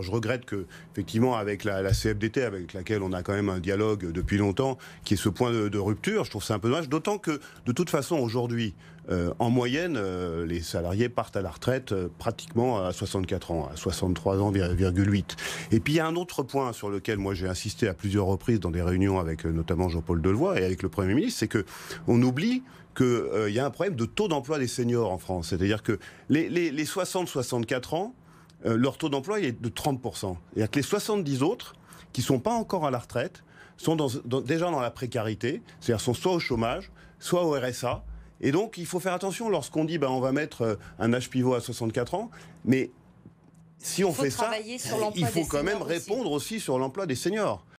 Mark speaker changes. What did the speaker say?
Speaker 1: je regrette que, effectivement, avec la, CFDT, avec laquelle on a quand même un dialogue depuis longtemps, qui est ce point de, rupture, je trouve ça un peu dommage. D'autant que, de toute façon, aujourd'hui, euh, en moyenne, euh, les salariés partent à la retraite euh, pratiquement à 64 ans, à 63 ans, Et puis, il y a un autre point sur lequel moi j'ai insisté à plusieurs reprises dans des réunions avec notamment Jean-Paul Delevoye et avec le Premier ministre, c'est que on oublie qu'il y a un problème de taux d'emploi des seniors en France. C'est-à-dire que les 60-64 ans, euh, leur taux d'emploi est de 30%. Et que les 70 autres, qui ne sont pas encore à la retraite, sont déjà dans la précarité, c'est-à-dire sont soit au chômage, soit au RSA. Et donc, il faut faire attention lorsqu'on dit ben, on va mettre euh, un âge pivot à 64 ans, mais si on fait ça, il faut quand même répondre aussi sur l'emploi des seniors.